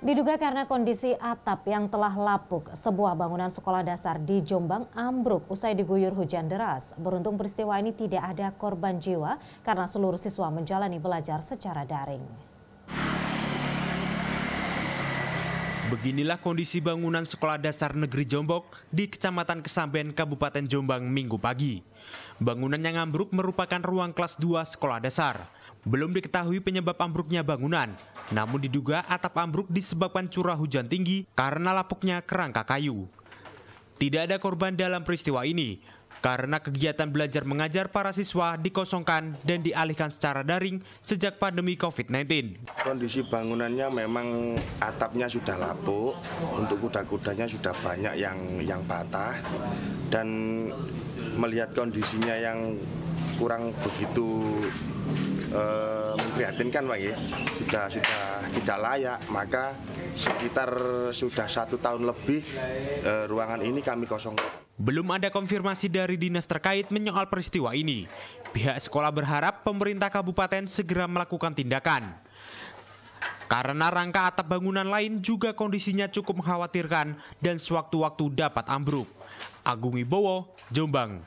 Diduga karena kondisi atap yang telah lapuk, sebuah bangunan sekolah dasar di Jombang ambruk usai diguyur hujan deras. Beruntung peristiwa ini tidak ada korban jiwa karena seluruh siswa menjalani belajar secara daring. Beginilah kondisi bangunan sekolah dasar negeri Jombok di Kecamatan Kesamben, Kabupaten Jombang, Minggu pagi. Bangunan yang ambruk merupakan ruang kelas 2 sekolah dasar. Belum diketahui penyebab ambruknya bangunan, namun diduga atap ambruk disebabkan curah hujan tinggi karena lapuknya kerangka kayu. Tidak ada korban dalam peristiwa ini, karena kegiatan belajar mengajar para siswa dikosongkan dan dialihkan secara daring sejak pandemi COVID-19. Kondisi bangunannya memang atapnya sudah lapuk, untuk kuda-kudanya sudah banyak yang yang patah, dan melihat kondisinya yang kurang begitu eh, memprihatinkan Pak ya. Sudah sudah tidak layak, maka sekitar sudah satu tahun lebih eh, ruangan ini kami kosong. Belum ada konfirmasi dari dinas terkait menyoal peristiwa ini. Pihak sekolah berharap pemerintah kabupaten segera melakukan tindakan. Karena rangka atap bangunan lain juga kondisinya cukup mengkhawatirkan dan sewaktu-waktu dapat ambruk. Agung Ibowo, Jombang.